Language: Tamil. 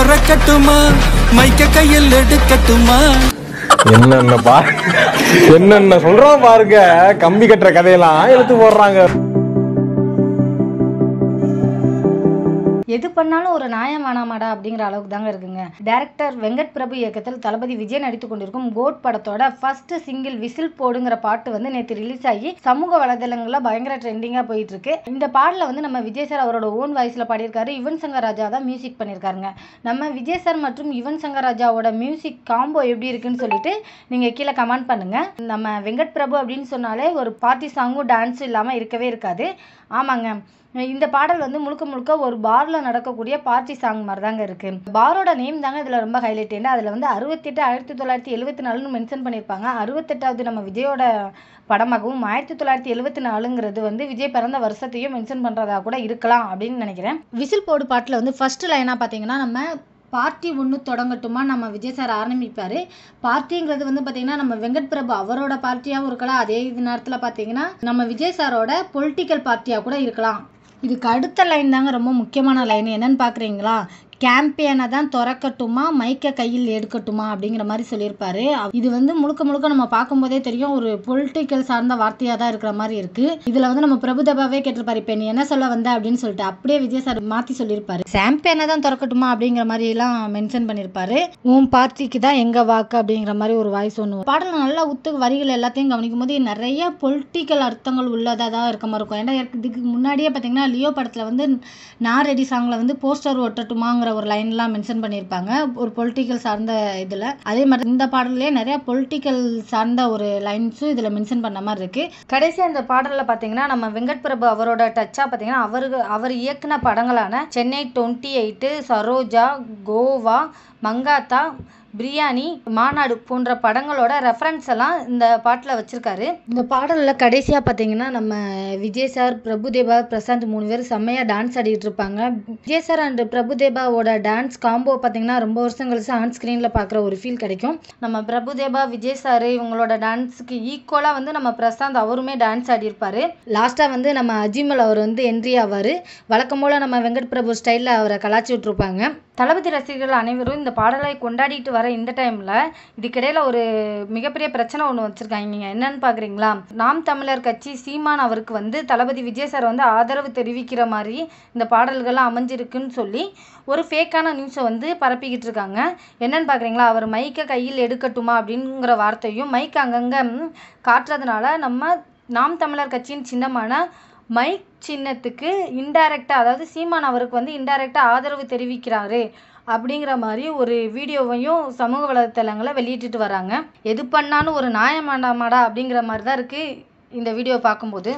பறக்கட்டுமா மைக்க கையில் எடுக்கட்டுமா என்னென்ன பா என்னென்ன சொல்றோம் பாருங்க கம்பி கட்டுற கதையெல்லாம் எழுத்து போடுறாங்க எது பண்ணாலும் ஒரு நியாயம் வேணாமாடா அப்படிங்கிற அளவுக்கு தாங்க இருக்குங்க டேரக்டர் வெங்கட் பிரபு இயக்கத்தில் தளபதி விஜய் நடித்துக் கொண்டிருக்கும் கோட் படத்தோட ஃபர்ஸ்ட் சிங்கிள் விசில் போடுங்கிற பாட்டு வந்து நேற்று ரிலீஸ் ஆகி சமூக வலைதளங்களில் பயங்கர ட்ரெண்டிங்காக போயிட்டு இருக்கு இந்த பாடல வந்து நம்ம விஜய் சார் அவரோட ஓன் வாய்ஸில் பாடியிருக்காரு யுவன் சங்கர் ராஜா தான் மியூசிக் பண்ணியிருக்காருங்க நம்ம விஜய் சார் மற்றும் யுவன் சங்கர் ராஜாவோட மியூசிக் காம்போ எப்படி இருக்குன்னு சொல்லிட்டு நீங்கள் கீழே கமெண்ட் பண்ணுங்க நம்ம வெங்கட் பிரபு அப்படின்னு சொன்னாலே ஒரு பார்ட்டி சாங்கும் டான்ஸும் இல்லாமல் இருக்கவே இருக்காது ஆமாங்க இந்த பாடல் வந்து முழுக்க முழுக்க ஒரு பார்ல நடக்கக்கூடிய பார்ட்டி சாங் மாதிரி தாங்க இருக்கு பாரோட நேம் தாங்க இதில் ரொம்ப ஹைலைட் ஏன்னா அதுல வந்து அறுபத்தெட்டு ஆயிரத்தி தொள்ளாயிரத்தி எழுபத்தி நாலுன்னு மென்ஷன் பண்ணியிருப்பாங்க அறுபத்தெட்டாவது நம்ம விஜயோட படமாகவும் ஆயிரத்தி தொள்ளாயிரத்தி எழுபத்தி நாலுங்கிறது வந்து விஜய் பிறந்த வருஷத்தையும் மென்ஷன் பண்ணுறதா கூட இருக்கலாம் அப்படின்னு நினைக்கிறேன் விசில் போடு பாட்டுல வந்து ஃபர்ஸ்ட் லைனா பார்த்தீங்கன்னா நம்ம பார்ட்டி ஒன்று தொடங்கட்டுமா நம்ம விஜய் சார் ஆரம்பிப்பார் பார்ட்டிங்கிறது வந்து பார்த்தீங்கன்னா நம்ம வெங்கட் பிரபு அவரோட பார்ட்டியாகவும் இருக்கலாம் அதே இது நேரத்தில் பார்த்தீங்கன்னா நம்ம விஜய் சாரோட பொலிட்டிக்கல் பார்ட்டியாக கூட இருக்கலாம் இதுக்கு அடுத்த லைன் தாங்க ரொம்ப முக்கியமான லைன் என்னன்னு பாக்குறீங்களா கேம்பேனை தான் திறக்கட்டுமா மைக்கை கையில் எடுக்கட்டுமா அப்படிங்கிற மாதிரி சொல்லியிருப்பாரு இது வந்து முழுக்க முழுக்க நம்ம பார்க்கும்போதே தெரியும் ஒரு பொலிட்டிக்கல் சார்ந்த வார்த்தையாக தான் இருக்கிற மாதிரி இருக்கு இதுல வந்து நம்ம பிரபுதபாவே கேட்டிருப்பாரு இப்போ நீ என்ன சொல்ல வந்த அப்படின்னு சொல்லிட்டு அப்படியே விஜய் சார் மாத்தி சொல்லியிருப்பாரு கேம்பெயினை தான் திறக்கட்டுமா அப்படிங்கிற மாதிரி எல்லாம் மென்ஷன் பண்ணியிருப்பாரு உன் பார்ட்டிக்கு தான் எங்க வாக்கு அப்படிங்கிற மாதிரி ஒரு வாய்ஸ் ஒன்று பாடல் நல்லா உத்து வரிகள் எல்லாத்தையும் கவனிக்கும் போது நிறைய பொலிட்டிக்கல் அர்த்தங்கள் உள்ளதாக தான் இருக்க மாதிரி இருக்கும் ஏன்னா இதுக்கு முன்னாடியே பார்த்தீங்கன்னா லியோ படத்தில் வந்து நாரெடி ரெடி சாங்கில் வந்து போஸ்டர் ஒட்டட்டுமாங்கிற அப்படிங்கிற ஒரு லைன்லாம் மென்ஷன் பண்ணியிருப்பாங்க ஒரு பொலிட்டிக்கல் சார்ந்த இதில் அதே மாதிரி இந்த பாடல்லையே நிறைய பொலிட்டிக்கல் சார்ந்த ஒரு லைன்ஸும் இதில் மென்ஷன் பண்ண மாதிரி இருக்கு கடைசி அந்த பாடலில் பார்த்தீங்கன்னா நம்ம வெங்கட் பிரபு அவரோட டச்சாக பார்த்தீங்கன்னா அவரு அவர் இயக்குன படங்களான சென்னை டுவெண்ட்டி எயிட்டு சரோஜா கோவா மங்காத்தா பிரியாணி மாநாடு போன்ற படங்களோட ரெஃபரன்ஸ் எல்லாம் இந்த பாட்டில் வச்சுருக்காரு இந்த பாடலில் கடைசியாக பார்த்தீங்கன்னா நம்ம விஜய் சார் பிரபுதேவா பிரசாந்த் மூணு பேர் செம்மையாக டான்ஸ் ஆடிட்டு இருப்பாங்க விஜய் சார் அண்ட் பிரபுதேபாவோட டான்ஸ் காம்போ பார்த்தீங்கன்னா ரொம்ப வருஷம் கழிச்சு ஆன் ஸ்க்ரீனில் பார்க்குற ஒரு ஃபீல் கிடைக்கும் நம்ம பிரபுதேபா விஜய் சார் இவங்களோட டான்ஸுக்கு ஈக்குவலாக வந்து நம்ம பிரசாந்த் அவருமே டான்ஸ் ஆடியிருப்பார் லாஸ்ட்டாக வந்து நம்ம அஜிமல் அவர் வந்து என்ட்ரி ஆவார் வழக்கம் போல் நம்ம வெங்கட் பிரபு ஸ்டைலில் அவரை கலாச்சி விட்ருப்பாங்க தளபதி ரசிகர்கள் அனைவரும் இந்த பாடலை கொண்டாடிட்டு வர இந்த டைமில் இதுக்கிடையில் ஒரு மிகப்பெரிய பிரச்சனை ஒன்று வச்சுருக்காங்க என்னன்னு பார்க்குறீங்களா நாம் தமிழர் கட்சி சீமான் அவருக்கு வந்து தளபதி விஜய் சார் வந்து ஆதரவு தெரிவிக்கிற மாதிரி இந்த பாடல்கள்லாம் அமைஞ்சிருக்குன்னு சொல்லி ஒரு ஃபேக்கான நியூஸை வந்து பரப்பிக்கிட்டு இருக்காங்க என்னன்னு பார்க்குறீங்களா அவர் மைக்கை கையில் எடுக்கட்டுமா அப்படிங்கிற வார்த்தையும் மைக் அங்கங்கே காட்டுறதுனால நம்ம நாம் தமிழர் கட்சியின் சின்னமான மைக் சின்னத்துக்கு இன்டைரக்டாக அதாவது சீமான் அவருக்கு வந்து இன்டைரக்டாக ஆதரவு தெரிவிக்கிறாரு அப்படிங்கிற மாதிரி ஒரு வீடியோவையும் சமூக வலைத்தளங்களை வெளியிட்டுட்டு வராங்க எது பண்ணாலும் ஒரு நியாயமானமாடா அப்படிங்கிற மாதிரி தான் இருக்குது இந்த வீடியோ பார்க்கும்போது